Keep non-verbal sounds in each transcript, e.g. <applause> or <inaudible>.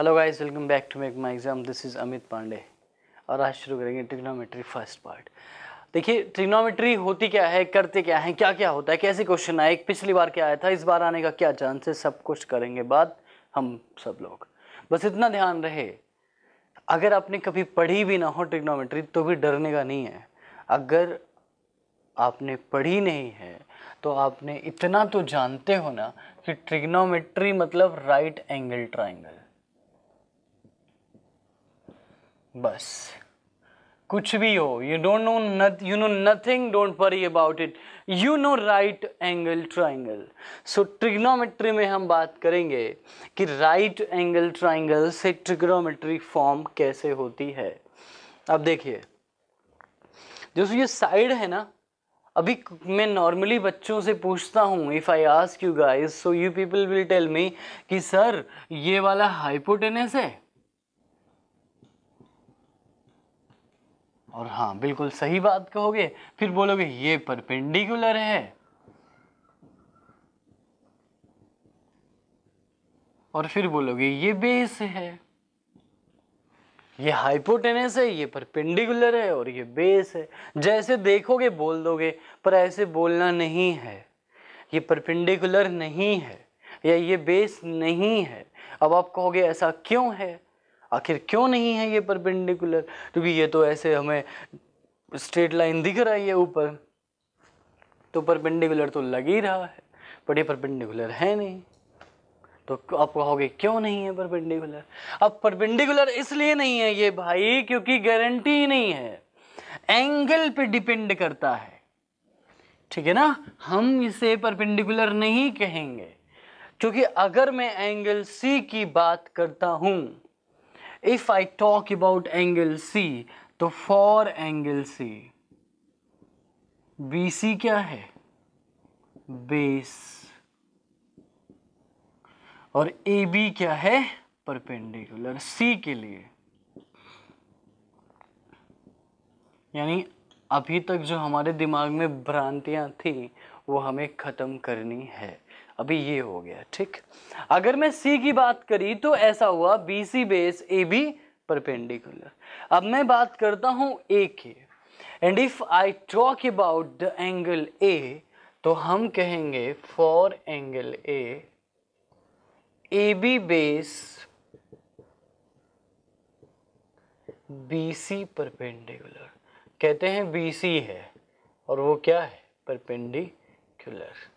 Hello guys welcome back to make my exam this is Amit Pandey और आज शुरू करेंगे ट्रिग्नोमेट्री फर्स्ट पार्ट देखिए ट्रिग्नोमेट्री होती क्या है करते क्या है क्या क्या होता है कैसे क्वेश्चन आए पिछली बार क्या आया था इस बार आने का क्या चांस है सब कुछ करेंगे बाद हम सब लोग बस इतना ध्यान रहे अगर आपने कभी पढ़ी भी ना हो ट्रिग्नोमेट्री तो भी डरने का नहीं है अगर आपने पढ़ी नहीं है तो आपने इतना तो जानते हो ना कि ट्रिग्नोमेट्री मतलब राइट एंगल ट्राइंगल बस कुछ भी हो you don't know you know nothing don't worry about it you know right angle triangle so trigonometry में हम बात करेंगे कि राइट एंगल ट्राइंगल से ट्रिग्नोमेट्री फॉर्म कैसे होती है अब देखिए दोस्तों ये साइड है ना अभी मैं नॉर्मली बच्चों से पूछता हूँ if I ask you guys so you people will tell me कि सर ये वाला हाइपोटेनस है और हाँ बिल्कुल सही बात कहोगे फिर बोलोगे ये परपेंडिकुलर है और फिर बोलोगे ये बेस है ये हाइपोटेनस है ये परपेंडिकुलर है और ये बेस है जैसे देखोगे बोल दोगे पर ऐसे बोलना नहीं है ये परपेंडिकुलर नहीं है या ये बेस नहीं है अब आप कहोगे ऐसा क्यों है आखिर क्यों नहीं है ये परपेंडिकुलर क्योंकि ये तो ऐसे हमें स्ट्रेट लाइन दिख रही है ऊपर तो परपेंडिकुलर तो लग ही रहा है पर ये परपेंडिकुलर है नहीं तो आप कहोगे क्यों नहीं है परपेंडिकुलर अब परपेंडिकुलर इसलिए नहीं है ये भाई क्योंकि गारंटी नहीं है एंगल पे डिपेंड करता है ठीक है ना हम इसे परपेंडिकुलर नहीं कहेंगे क्योंकि अगर मैं एंगल सी की बात करता हूं if I talk about angle C तो फॉर एंगल C BC क्या है बेस और AB क्या है परपेंडिकुलर C के लिए यानी अभी तक जो हमारे दिमाग में भ्रांतियां थी वो हमें ख़त्म करनी है अभी ये हो गया ठीक अगर मैं सी की बात करी तो ऐसा हुआ B C base A B perpendicular अब मैं बात करता हूँ ए के and if I talk about the angle A तो हम कहेंगे for angle A A B base B C perpendicular कहते हैं बी सी है और वो क्या है परपेंडिकुलर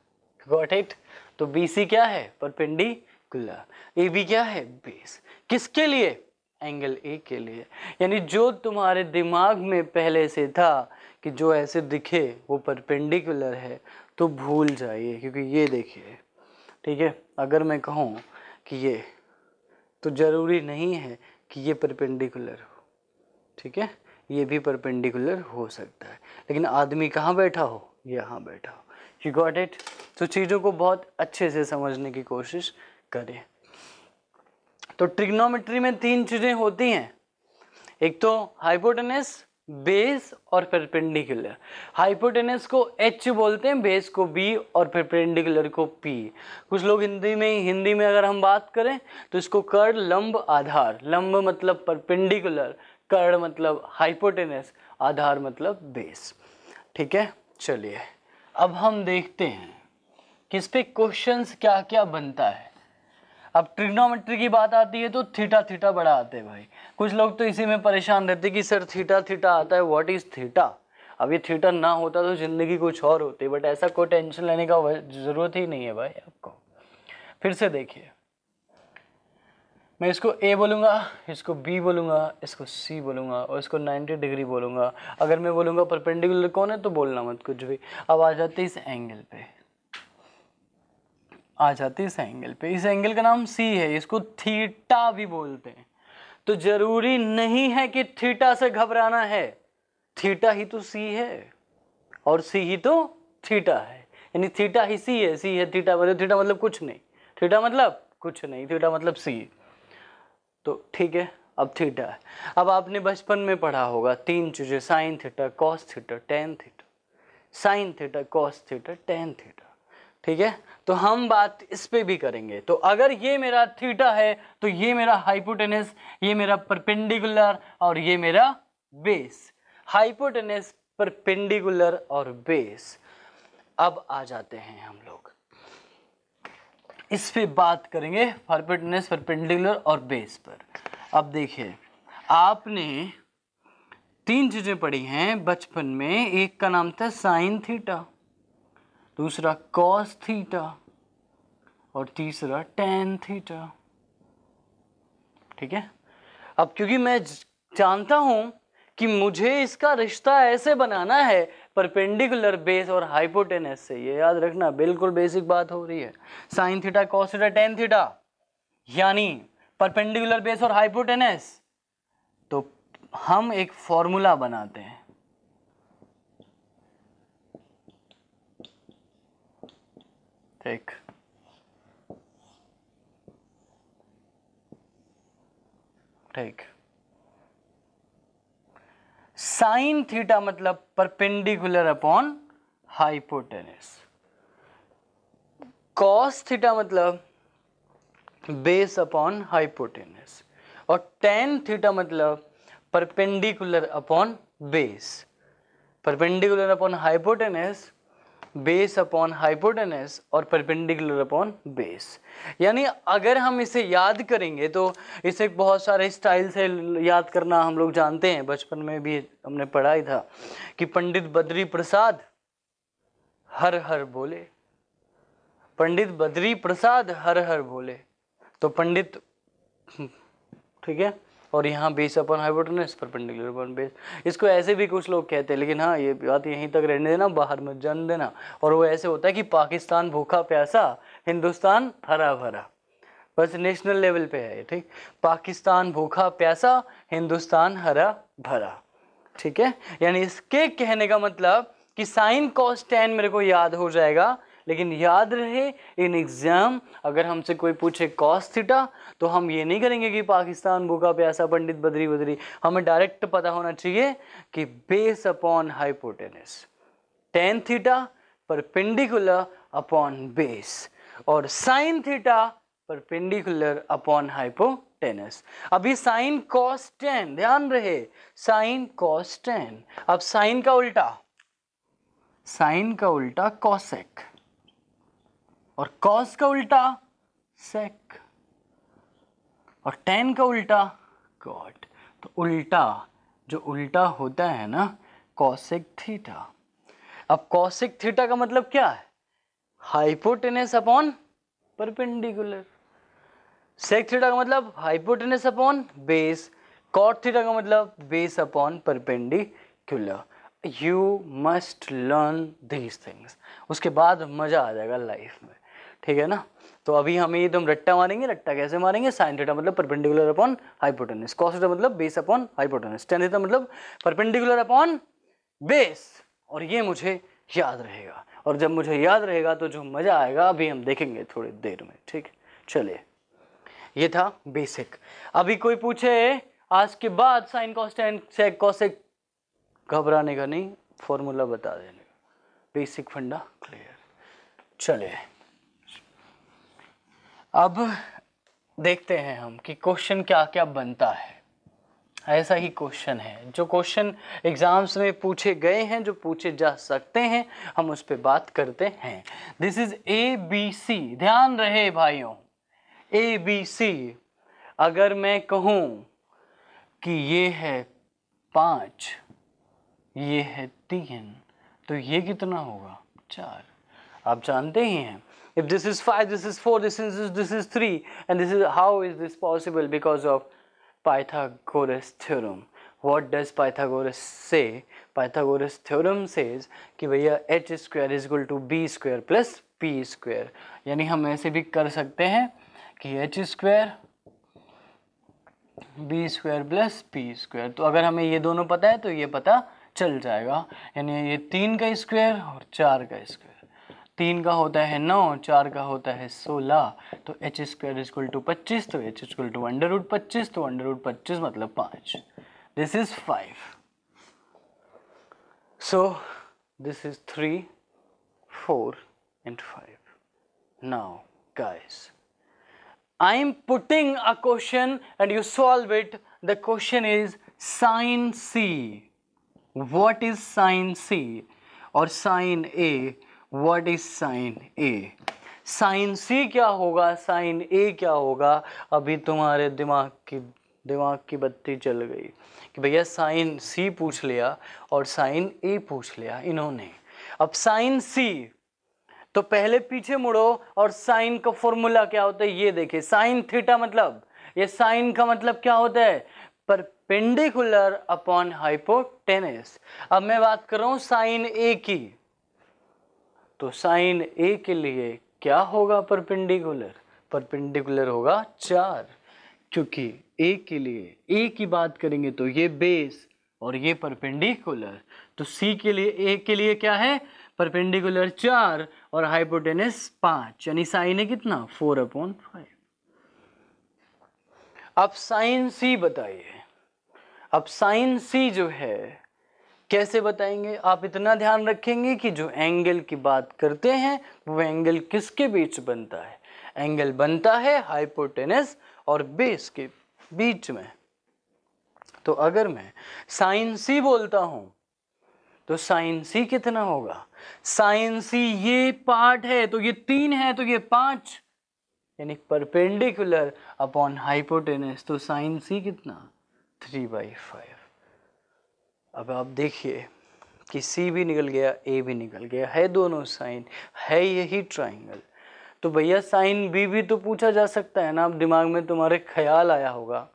गॉट इट तो बी सी क्या है परपेंडिकुलर ए बी क्या है बेस किसके लिए एंगल ए के लिए यानी जो तुम्हारे दिमाग में पहले से था कि जो ऐसे दिखे वो परपेंडिकुलर है तो भूल जाइए क्योंकि ये देखिए ठीक है अगर मैं कहूँ कि ये तो ज़रूरी नहीं है कि ये परपेंडिकुलर हो ठीक है ये भी परपेंडिकुलर हो सकता है लेकिन आदमी कहाँ बैठा हो यहाँ बैठा हो यू गॉट इट तो चीज़ों को बहुत अच्छे से समझने की कोशिश करें तो ट्रिग्नोमेट्री में तीन चीज़ें होती हैं एक तो हाइपोटेनस बेस और परपेंडिकुलर हाइपोटेनस को एच बोलते हैं बेस को बी और परपेंडिकुलर को पी कुछ लोग हिंदी में हिंदी में अगर हम बात करें तो इसको कर लंब आधार लंब मतलब परपेंडिकुलर कर मतलब हाइपोटेनस आधार मतलब बेस ठीक है चलिए अब हम देखते हैं किस पे क्वेश्चंस क्या क्या बनता है अब ट्रिग्नोमेट्री की बात आती है तो थीटा थीटा बड़ा आते हैं भाई कुछ लोग तो इसी में परेशान रहते कि सर थीटा थीटा आता है व्हाट इज़ थीटा अब ये थीटा ना होता तो ज़िंदगी कुछ और होती बट ऐसा कोई टेंशन लेने का ज़रूरत ही नहीं है भाई आपको फिर से देखिए मैं इसको ए बोलूँगा इसको बी बोलूँगा इसको सी बोलूँगा और इसको 90 डिग्री बोलूँगा अगर मैं बोलूँगा परपेंडिकुलर कौन है तो बोलना मत कुछ भी अब आ जाते इस एंगल पे आ जाते इस एंगल पे इस एंगल का नाम सी है इसको थीटा भी बोलते हैं तो ज़रूरी नहीं है कि थीटा से घबराना है थीटा ही तो सी है और सी ही तो थीटा है यानी थीटा ही सी है सी है थीटा मतलब थीटा मतलब कुछ नहीं थीटा मतलब कुछ नहीं थीटा मतलब सी तो ठीक है अब थीटा है अब आपने बचपन में पढ़ा होगा तीन चीज़ें sine theta cos theta tan theta sine theta cos theta tan theta ठीक है तो हम बात इस पे भी करेंगे तो अगर ये मेरा थीटा है तो ये मेरा हाइपोटेनस ये मेरा परपेंडिकुलर और ये मेरा बेस हाइपोटेनस परपेंडिकुलर और बेस अब आ जाते हैं हम लोग इस पर बात करेंगे फर्पिटनेस परपेंडिकुलर और बेस पर अब देखिए आपने तीन चीज़ें पढ़ी हैं बचपन में एक का नाम था साइन थीटा दूसरा कॉस थीटा और तीसरा टेन थीटा ठीक है अब क्योंकि मैं जानता हूं कि मुझे इसका रिश्ता ऐसे बनाना है परपेंडिकुलर बेस और हाइपोटेनस से ये याद रखना बिल्कुल बेसिक बात हो रही है sine theta cos theta tan theta यानी परपेंडिकुलर बेस और हाइपोटेनस तो हम एक फॉर्मूला बनाते हैं ठीक ठीक साइन थीटा मतलब perpendicular upon hypotenuse cos theta मतलब बेस अपॉन हाइपोटेनस और टेन थीटा मतलब perpendicular upon base perpendicular upon hypotenuse base upon hypotenuse और परपेंडिकुलर अपॉन बेस यानी अगर हम इसे याद करेंगे तो इसे बहुत सारे स्टाइल से याद करना हम लोग जानते हैं बचपन में भी हमने पढ़ा ही था कि पंडित बद्री प्रसाद हर हर बोले पंडित बद्री प्रसाद हर हर बोले तो पंडित ठीक है और यहाँ base upon hypotenuse perpendicular upon base इसको ऐसे भी कुछ लोग कहते हैं लेकिन हाँ ये बात यहीं तक रहने देना बाहर मत जान देना और वो ऐसे होता है कि पाकिस्तान भूखा प्यासा हिंदुस्तान हरा भरा बस नेशनल लेवल पे है ठीक पाकिस्तान भूखा प्यासा हिंदुस्तान हरा भरा ठीक है यानी इसके कहने का मतलब कि साइन कॉस्ट टेन मेरे को याद हो जाएगा लेकिन याद रहे इन एग्ज़ाम अगर हमसे कोई पूछे कॉस थीटा तो हम ये नहीं करेंगे कि पाकिस्तान भूखा प्यासा पंडित बदरी बदरी हमें डायरेक्ट पता होना चाहिए कि base upon hypotenuse tan theta perpendicular upon base और sine theta perpendicular upon hypotenuse अभी साइन कॉस टेन ध्यान रहे साइन कॉस टेन अब साइन का उल्टा साइन का उल्टा कॉसेक और कॉस का उल्टा सेक और टेन का उल्टा कॉट तो उल्टा जो उल्टा होता है ना कॉसिक थीटा अब कॉसिक थीटा का मतलब क्या है hypotenuse upon perpendicular sec theta का मतलब hypotenuse upon base cot theta का मतलब base upon perpendicular you must learn these things उसके बाद मज़ा आ जाएगा लाइफ में ठीक है ना तो अभी हमें ये तो हम रट्टा मारेंगे रट्टा कैसे मारेंगे साइन थीटा मतलब perpendicular upon hypotenuse cos theta मतलब base upon hypotenuse tan theta मतलब परपेंडिकुलर अपॉन बेस और ये मुझे याद रहेगा और जब मुझे याद रहेगा तो जो मज़ा आएगा अभी हम देखेंगे थोड़ी देर में ठीक चलिए ये था बेसिक अभी कोई पूछे आज के बाद साइन कॉस्टेन सेक कॉसेक घबराने का नहीं फॉर्मूला बता देने का बेसिक फंडा क्लियर चलिए अब देखते हैं हम कि क्वेश्चन क्या क्या बनता है ऐसा ही क्वेश्चन है जो क्वेश्चन एग्ज़ाम्स में पूछे गए हैं जो पूछे जा सकते हैं हम उस पर बात करते हैं this is A B C ध्यान रहे भाइयों ए बी सी अगर मैं कहूँ कि ये है पाँच ये है तीन तो ये कितना होगा चार आप जानते ही हैं if this is 5 this is 4 this is this is 3 and this is how is this possible because of pythagoras theorem what does pythagoras say pythagoras theorem says ki bhaiya h square is equal to b square plus p square yani hum aise bhi kar sakte hain ki h square B square plus P square तो अगर हमें ये दोनों पता है तो ये पता चल जाएगा यानी ये तीन का स्क्वायर और चार का स्क्वायर तीन का होता है नौ चार का होता है सोलह तो एच स्क्वायर इजक्वल टू पच्चीस तो H is equal to under root पच्चीस तो अंडर रूट पच्चीस मतलब पाँच this is five so this is three four and five now I am putting a question and you solve it the question is sine C what is sine C और sine A what is sine A sine C क्या होगा sign ए क्या होगा अभी तुम्हारे दिमाग की दिमाग की बत्ती चल गई कि भैया साइन सी पूछ लिया और साइन ए पूछ लिया इन्होंने अब साइन सी तो पहले पीछे मुड़ो और साइन का फॉर्मूला क्या होता है ये देखिए साइन थीटा मतलब ये साइन का मतलब क्या होता है परपेंडिकुलर अपॉन हाइपोटेनिस अब मैं बात कर रहा हूँ साइन ए की तो साइन ए के लिए क्या होगा परपेंडिकुलर परपेंडिकुलर होगा चार क्योंकि ए के लिए ए की बात करेंगे तो ये बेस और ये परपेंडिकुलर तो सी के लिए ए के लिए क्या है परपेंडिकुलर चार और हाइपोटेनस पांच यानी साइन है कितना फोर अपॉन फाइव अब साइन सी बताइए अब साइन सी जो है कैसे बताएंगे आप इतना ध्यान रखेंगे कि जो एंगल की बात करते हैं वो एंगल किसके बीच बनता है एंगल बनता है हाइपोटेनस और बेस के बीच में तो अगर मैं साइन सी बोलता हूं तो साइन सी कितना होगा साइन सी ये पार्ट है तो ये तीन है तो ये पांच यानी परपेंडिकुलर अपॉन हाइपोटेनस तो साइन सी कितना थ्री बाई फाइव अब आप देखिए कि सी भी निकल गया ए भी निकल गया है दोनों साइन है यही ट्राइंगल तो भैया साइन बी भी तो पूछा जा सकता है ना आप दिमाग में तुम्हारे ख्याल आया होगा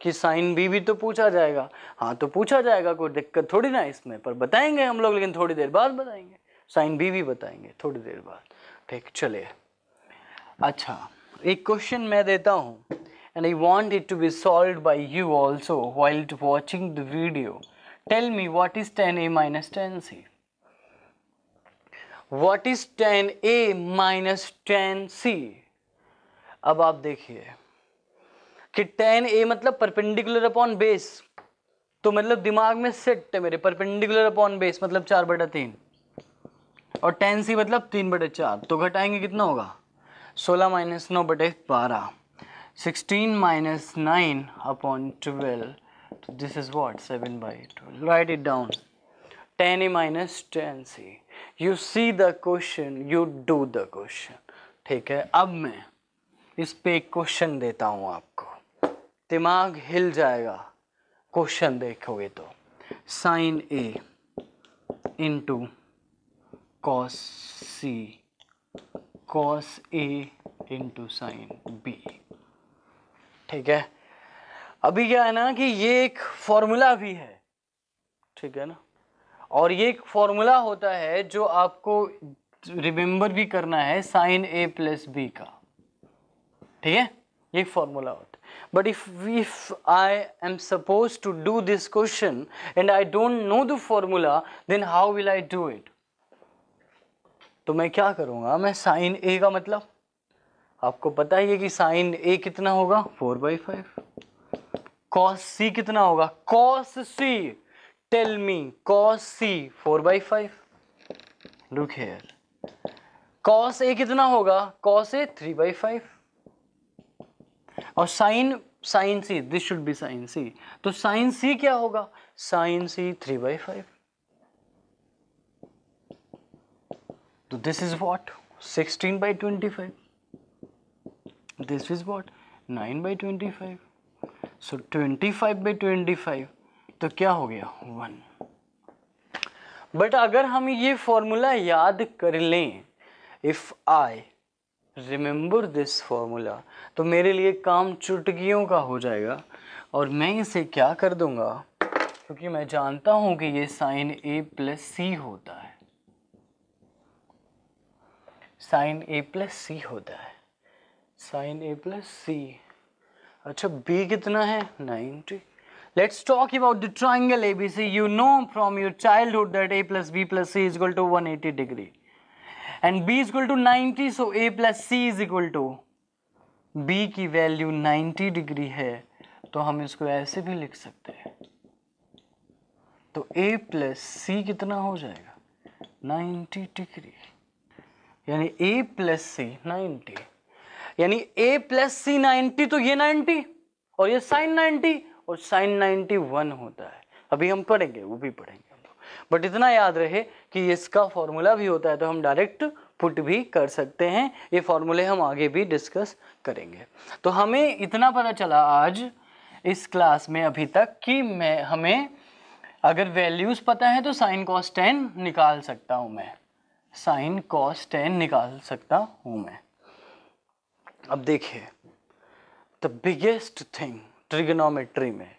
कि साइन बी भी तो पूछा जाएगा हाँ तो पूछा जाएगा कोई दिक्कत थोड़ी ना इसमें पर बताएंगे हम लोग लेकिन थोड़ी देर बाद बताएंगे साइन बी भी बताएंगे थोड़ी देर बाद ठीक चले अच्छा एक क्वेश्चन मैं देता हूँ and I want it to be solve by you also while watching the video tell me what is tan A minus tan C what is tan A minus tan C अब आप देखिए कि ten ए मतलब perpendicular upon base तो मतलब दिमाग में set है मेरे परपेंडिकुलर अपॉन बेस मतलब चार बटा तीन और टेन सी मतलब तीन बटे चार तो घटाएंगे कितना होगा सोलह माइनस नौ बटे बारह sixteen minus nine upon twelve this is what 7 by 2 write it down 10a minus 10 c you see the question you do the question ठीक है अब मैं इस पे एक क्वेश्चन देता हूँ आपको दिमाग हिल जाएगा क्वेश्चन देखोगे तो sine A into cos C cos A into sine B ठीक है अभी क्या है ना कि ये एक फॉर्मूला भी है ठीक है ना और ये एक फॉर्मूला होता है जो आपको रिमेंबर भी करना है साइन ए प्लस बी का ठीक है ये फॉर्मूला होता है but if if I am suppose to do this question and I don't know the formula then how will I do it तो मैं क्या करूँगा मैं साइन ए का मतलब आपको पता ही है कि साइन ए कितना होगा four by five cos C कितना होगा cos C tell me cos C four by five look here cos A कितना होगा cos A three by five और sine sine C this should be sine C तो sine C क्या होगा sine C three by five तो this is what sixteen by twenty five this is what nine by twenty five so twenty five by twenty five तो क्या हो गया one but अगर हम ये फॉर्मूला याद कर लें if I remember this formula तो मेरे लिए काम चुटकियों का हो जाएगा और मैं इसे क्या कर दूंगा क्योंकि मैं जानता हूं कि ये साइन ए प्लस सी होता है साइन ए प्लस सी होता है साइन ए प्लस सी अच्छा बी कितना है 90 let's talk about the triangle A B C you know from your hood that A plus B plus C is equal to eighty degree and B is equal to ninety so A plus C is equal to B की value ninety degree है तो हम इसको ऐसे भी लिख सकते हैं तो ए प्लस सी कितना हो जाएगा नाइनटी डिग्री यानी ए प्लस सी नाइन्टी यानी a प्लस सी नाइन्टी तो ये 90 और ये साइन 90 और साइन 91 होता है अभी हम पढ़ेंगे वो भी पढ़ेंगे बट इतना याद रहे कि इसका फॉर्मूला भी होता है तो हम डायरेक्ट पुट भी कर सकते हैं ये फॉर्मूले हम आगे भी डिस्कस करेंगे तो हमें इतना पता चला आज इस क्लास में अभी तक कि मैं हमें अगर वैल्यूज़ पता है तो साइन कॉस टेन निकाल सकता हूँ मैं साइन कॉस टेन निकाल सकता हूँ मैं अब देखिए द बिगेस्ट थिंग ट्रिग्नोमेट्री में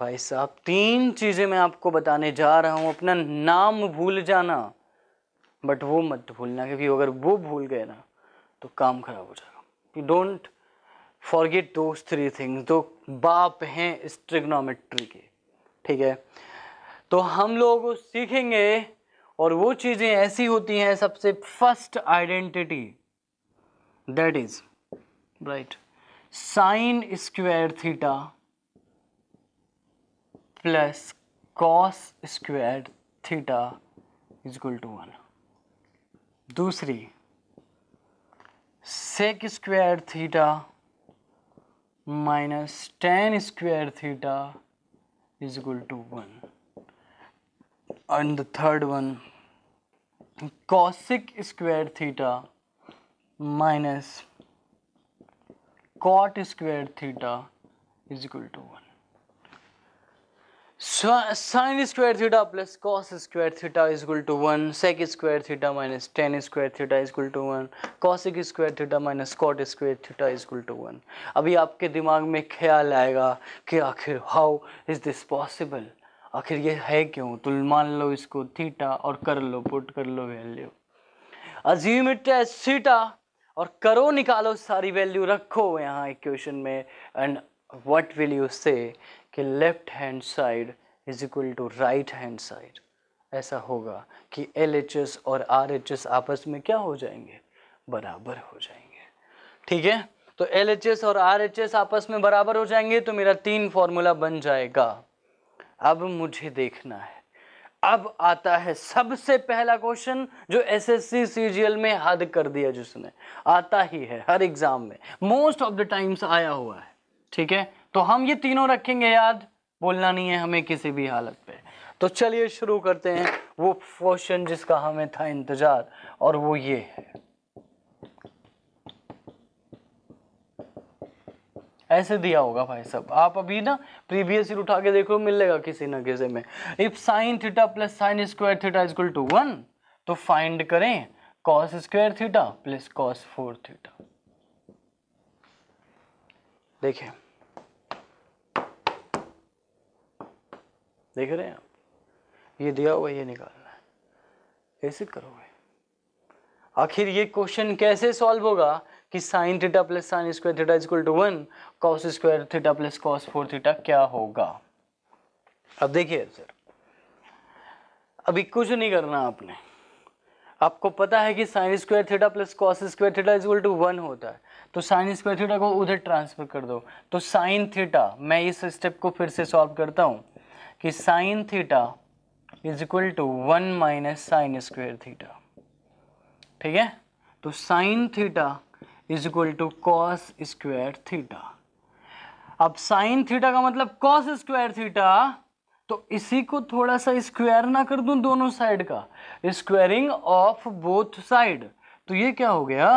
भाई साहब तीन चीज़ें मैं आपको बताने जा रहा हूँ अपना नाम भूल जाना बट वो मत भूलना क्योंकि अगर वो भूल गए ना तो काम खराब हो जाएगा यू डोंट फॉरगेट दो थ्री थिंग्स जो बाप हैं इस ट्रिग्नोमेट्री के ठीक है तो हम लोग सीखेंगे और वो चीज़ें ऐसी होती हैं सबसे first identity that is right sine square theta plus cos square theta is equal to one दूसरी sec square theta minus tan square theta is equal to one and third one cosec square theta minus cot square theta is equal to 1 so sine square theta plus cos square theta is equal to 1 sec square theta minus tan square theta is equal to 1 cosec square theta minus cot square theta is equal to 1 अभी आपके दिमाग में ख्याल आएगा कि आखिर how is this possible आखिर ये है क्यों तो मान लो इसको थीटा और कर लो पुट कर लो value assume it as theta और करो निकालो सारी वैल्यू रखो यहाँ इक्वेशन में and what will you say कि left hand side is equal to right hand side ऐसा होगा कि एल और आर आपस में क्या हो जाएंगे बराबर हो जाएंगे ठीक है तो एल और आर आपस में बराबर हो जाएंगे तो मेरा तीन फॉर्मूला बन जाएगा अब मुझे देखना है अब आता है सबसे पहला क्वेश्चन जो एसएससी सीजीएल में हद कर दिया जिसने आता ही है हर एग्जाम में मोस्ट ऑफ द टाइम्स आया हुआ है ठीक है तो हम ये तीनों रखेंगे याद बोलना नहीं है हमें किसी भी हालत पे तो चलिए शुरू करते हैं वो क्वेश्चन जिसका हमें था इंतज़ार और वो ये है ऐसे दिया होगा भाई साहब आप अभी ना प्रीवियस ईयर उठा के देखो मिलेगा किसी ना किसी में if sine theta plus sine square theta is equal to one तो फाइंड करें cos square theta plus cos four theta देखें देख रहे हैं आप ये दिया हुआ ये निकालना है ऐसे करोगे आखिर ये क्वेश्चन कैसे सॉल्व होगा कि sine theta plus sine square theta is equal to one cos square theta plus cos four theta क्या होगा अब देखिए सर अभी कुछ नहीं करना आपने आपको पता है कि sine square theta plus cos square theta is equal to one होता है तो साइन स्क्वायर थीटा को उधर ट्रांसफर कर दो तो साइन थीटा मैं इस स्टेप को फिर से सॉल्व करता हूँ कि sine theta is equal to one minus sine square theta ठीक है तो sine theta is equal to cos square theta अब साइन थीटा का मतलब कॉस स्क्वायर थीटा तो इसी को थोड़ा सा स्क्वायर ना कर दूं दोनों साइड का स्क्वायरिंग ऑफ बोथ साइड तो ये क्या हो गया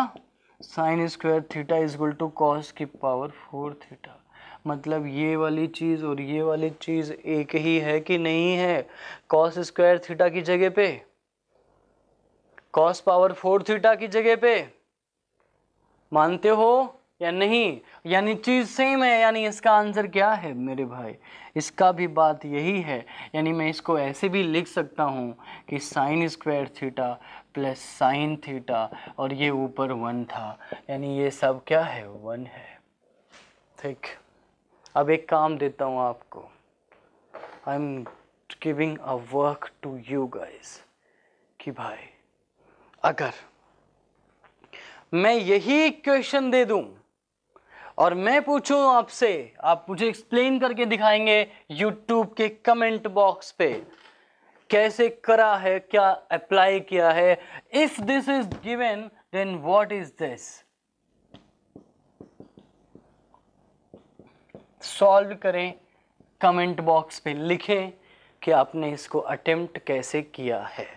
sine square theta is equal to cos की पावर फोर थीटा मतलब ये वाली चीज़ और ये वाली चीज़ एक ही है कि नहीं है कॉस स्क्वायर थीटा की जगह पे कॉस पावर फोर थीटा की जगह पे मानते हो या नहीं यानी चीज़ सेम है यानी इसका आंसर क्या है मेरे भाई इसका भी बात यही है यानी मैं इसको ऐसे भी लिख सकता हूँ कि sine square theta plus sine theta और ये ऊपर वन था यानी ये सब क्या है वन है ठीक अब एक काम देता हूँ आपको I am giving a work to you guys कि भाई अगर मैं यही क्वेश्चन दे दूं और मैं पूछूं आपसे आप मुझे एक्सप्लेन करके दिखाएंगे यूट्यूब के कमेंट बॉक्स पे कैसे करा है क्या अप्लाई किया है if this is given then what is this solve करें कमेंट बॉक्स पे लिखें कि आपने इसको अटेम्प्ट कैसे किया है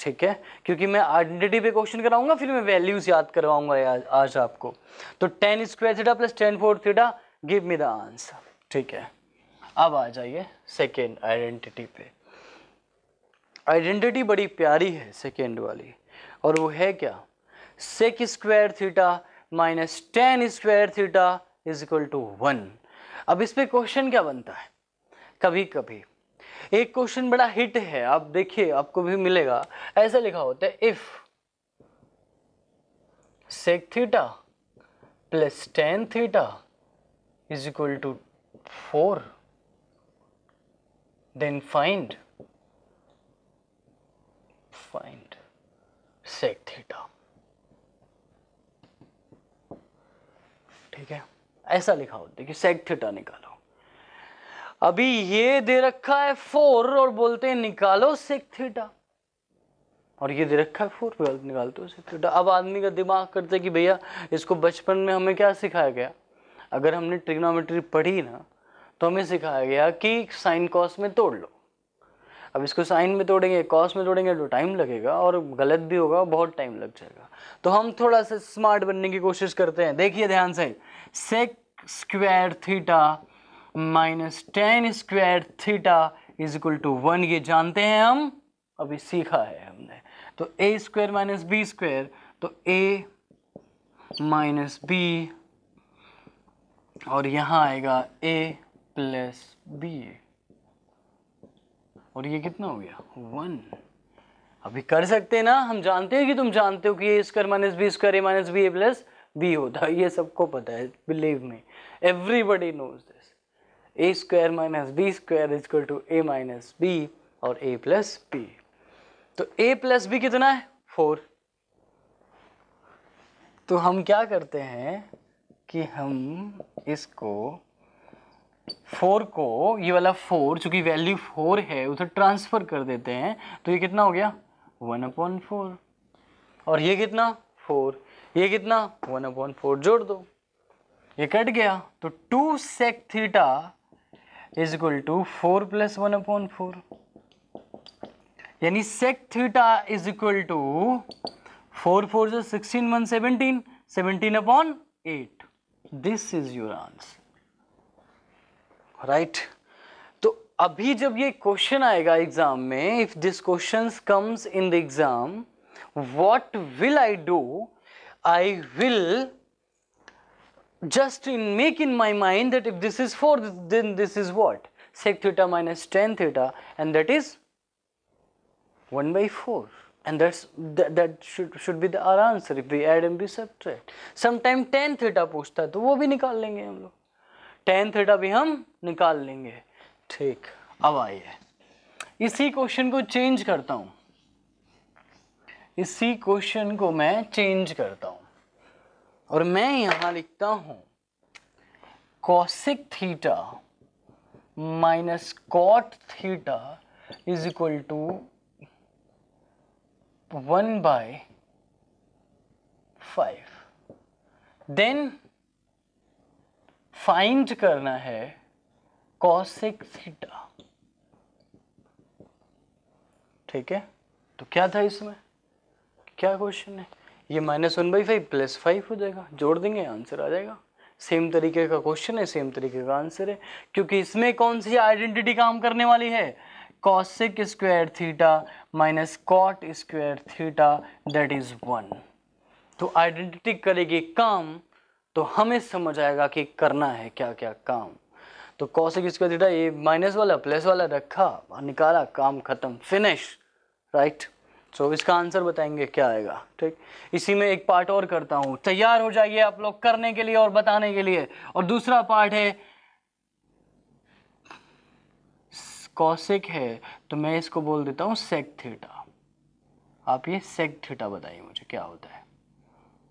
ठीक है क्योंकि मैं आइडेंटिटी पे क्वेश्चन कराऊंगा फिर मैं वैल्यूज याद करवाऊंगा आज, आपको तो tan square theta plus tan four theta give me the answer ठीक है अब आ जाइए सेकेंड आइडेंटिटी पे आइडेंटिटी बड़ी प्यारी है सेकेंड वाली और वो है क्या sec square theta minus tan square theta is equal to one अब इस पर क्वेश्चन क्या बनता है कभी कभी एक क्वेश्चन बड़ा हिट है आप देखिए आपको भी मिलेगा ऐसा लिखा होता है if sec theta plus tan theta is equal to four then find find sec theta ठीक है ऐसा लिखा होता है कि सेक थीटा निकालो अभी ये दे रखा है फोर और बोलते हैं निकालो सिक थीटा और ये दे रखा है फोर गलत निकालते हो सिक थीटा अब आदमी का दिमाग करता है कि भैया इसको बचपन में हमें क्या सिखाया गया अगर हमने ट्रिग्नोमेट्री पढ़ी ना तो हमें सिखाया गया कि साइन कॉस में तोड़ लो अब इसको साइन में तोड़ेंगे कॉस में तोड़ेंगे तो टाइम लगेगा और गलत भी होगा बहुत टाइम लग जाएगा तो हम थोड़ा सा स्मार्ट बनने की कोशिश करते हैं देखिए ध्यान से sec square theta minus tan square theta is equal to one ये जानते हैं हम अभी सीखा है हमने तो A square minus B square तो ए माइनस बी और यहां आएगा ए प्लस बी और ये कितना हो गया वन अभी कर सकते हैं ना हम जानते हैं कि तुम जानते हो कि A square minus B square A minus B A plus B होता है ये सबको पता है believe me everybody knows this A square minus B square is equal to A minus B और ए प्लस बी तो ए प्लस बी कितना है फोर तो हम क्या करते हैं कि हम इसको फोर को ये वाला फोर चूंकि वैल्यू फोर है उसे ट्रांसफ़र कर देते हैं तो ये कितना हो गया वन अपॉन फोर और ये कितना फोर ये कितना वन अपॉन फोर जोड़ दो ये कट गया तो two sec theta is equal to four plus one upon four यानी sec theta is equal to four four जो sixteen one seventeen seventeen upon eight this is your answer right तो अभी जब ये क्वेश्चन आएगा exam में if this question comes in the exam what will I do I will just in make in my mind that if this is 4 then this is what sec theta minus tan theta and that is 1 by 4 and that's that, that should should be the our answer if we add and we subtract sometime tan theta पूछता to wo bhi nikal lenge hum log tan theta bhi hum nikal lenge theek ab आइए इसी question को change करता हूँ इसी question को मैं change करता हूँ और मैं यहां लिखता हूं cosec theta minus cot theta is equal to one by five then find करना है कॉसिक थीटा ठीक है तो क्या था इसमें क्या क्वेश्चन है ये minus one by five plus five हो जाएगा जोड़ देंगे आंसर आ जाएगा सेम तरीके का क्वेश्चन है सेम तरीके का आंसर है क्योंकि इसमें कौन सी आइडेंटिटी काम करने वाली है cosec square theta minus cot square theta that is one तो आइडेंटिटी करेगी काम तो हमें समझ आएगा कि करना है क्या क्या काम तो कौशिक स्क्वायर थीटा ये माइनस वाला प्लस वाला रखा निकाला काम खत्म finish right right? So so, इसका आंसर बताएंगे क्या आएगा ठीक इसी में एक पार्ट और करता हूँ तैयार हो जाइए आप लोग करने के लिए और बताने के लिए और दूसरा पार्ट है कौशिक है तो मैं इसको बोल देता हूँ सेक थीटा आप ये सेक थीटा बताइए मुझे क्या होता है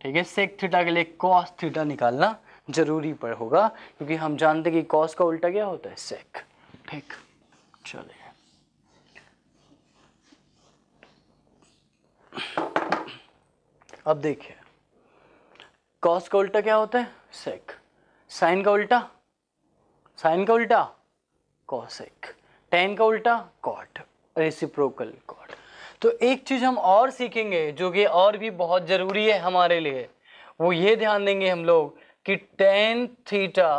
ठीक है सेक थीटा के लिए कॉस थीटा निकालना जरूरी पर होगा क्योंकि हम जानते कि कॉस का उल्टा क्या होता है सेक ठीक चले अब देखिए कॉस का उल्टा क्या होता है सेक साइन का उल्टा साइन का उल्टा कॉसेक टेन का उल्टा कॉट रेसिप्रोकल कॉट तो एक चीज़ हम और सीखेंगे जो कि और भी बहुत ज़रूरी है हमारे लिए वो ये ध्यान देंगे हम लोग कि tan theta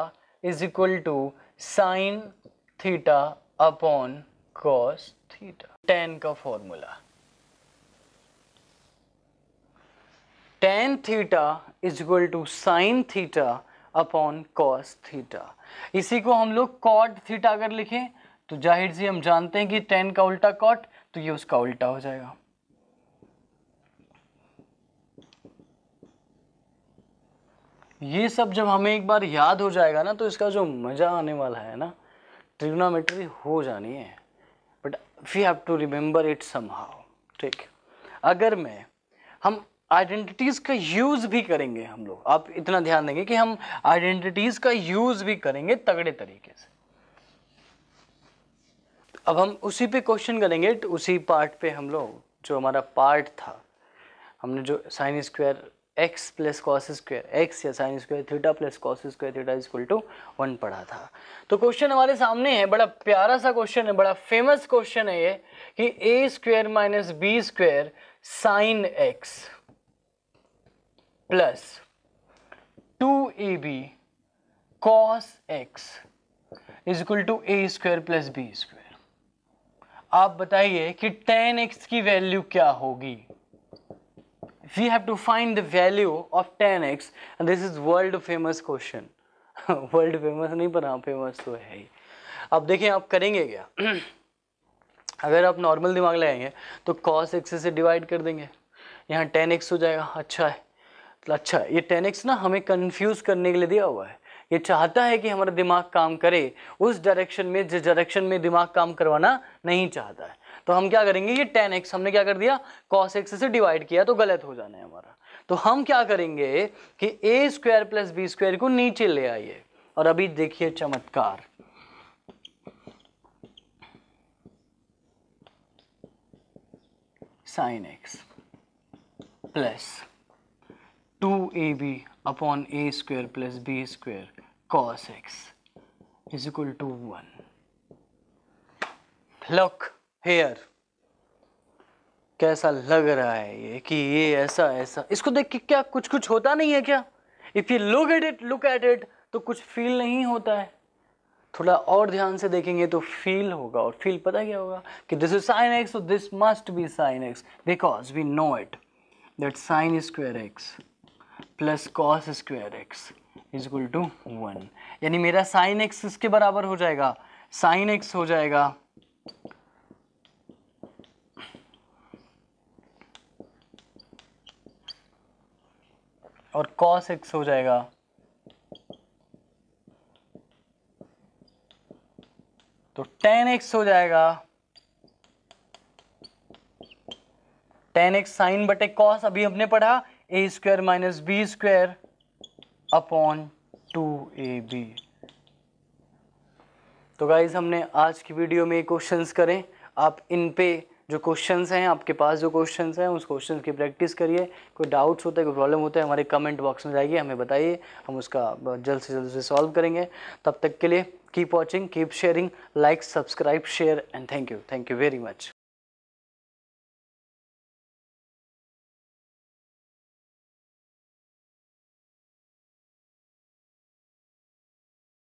is equal to sine theta upon cos theta tan का formula tan theta is equal to sine theta upon cos theta इसी को हम लोग कॉट थीटा अगर लिखें तो जाहिर जी हम जानते हैं कि टेन का उल्टा कॉट तो ये उसका उल्टा हो जाएगा ये सब जब हमें एक बार याद हो जाएगा ना तो इसका जो मज़ा आने वाला है ना ट्रिग्नोमेट्री हो जानी है but we have to remember it somehow ठीक अगर मैं हम आइडेंटिटीज़ का यूज़ भी करेंगे हम लोग आप इतना ध्यान देंगे कि हम आइडेंटिटीज़ का यूज़ भी करेंगे तगड़े तरीके से अब हम उसी पे क्वेश्चन करेंगे तो उसी पार्ट पे हम लोग जो हमारा पार्ट था हमने जो sine square X plus cos square X या sine square theta plus cos square theta is equal to one पढ़ा था तो क्वेश्चन हमारे सामने है बड़ा प्यारा सा क्वेश्चन है बड़ा फेमस क्वेश्चन है ये कि A square minus B square sine X plus two A B cos X is equal to A square plus B square आप बताइए कि टेन एक्स की वैल्यू क्या होगी we have to find the value of tan X and this is world famous question world famous नहीं पर हाँ famous तो है ही अब देखिए आप करेंगे क्या <clears throat> अगर आप नॉर्मल दिमाग लगाएंगे तो कॉस एक्स से डिवाइड कर देंगे यहाँ टेन एक्स हो जाएगा अच्छा है अच्छा ये टेन ना हमें कन्फ्यूज़ करने के लिए दिया हुआ है ये चाहता है कि हमारा दिमाग काम करे उस डायरेक्शन में जिस डायरेक्शन में दिमाग काम करवाना नहीं चाहता है तो हम क्या करेंगे ये टेन एक्स हमने क्या कर दिया कॉस एक्स से डिवाइड किया तो गलत हो जाना है हमारा तो हम क्या करेंगे कि A square plus B square को नीचे ले आइए और अभी देखिए चमत्कार sine X plus two A B upon A square plus B square cos X is equal to one look here कैसा लग रहा है ये कि ये ऐसा ऐसा इसको देख के क्या कुछ कुछ होता नहीं है क्या if you look at it look at it तो कुछ फील नहीं होता है थोड़ा और ध्यान से देखेंगे तो फील होगा और फील पता क्या होगा कि this is sine X this must be sine X because we know it that sine square X plus cos square X is equal to one यानी मेरा साइन एक्स इसके बराबर हो जाएगा साइन एक्स हो जाएगा और कॉस एक्स हो जाएगा तो टेन एक्स हो जाएगा टेन एक्स साइन बटे कॉस अभी हमने पढ़ा A square minus B square upon two A B तो गाइज हमने आज की वीडियो में क्वेश्चंस करें आप इन पे जो क्वेश्चंस हैं आपके पास जो क्वेश्चंस हैं उस क्वेश्चन की प्रैक्टिस करिए कोई डाउट्स होता है कोई प्रॉब्लम होता है हमारे कमेंट बॉक्स में जाइए हमें बताइए हम उसका जल्द से जल्द उसे सॉल्व करेंगे तब तक के लिए keep watching keep sharing like subscribe share and thank you thank you very much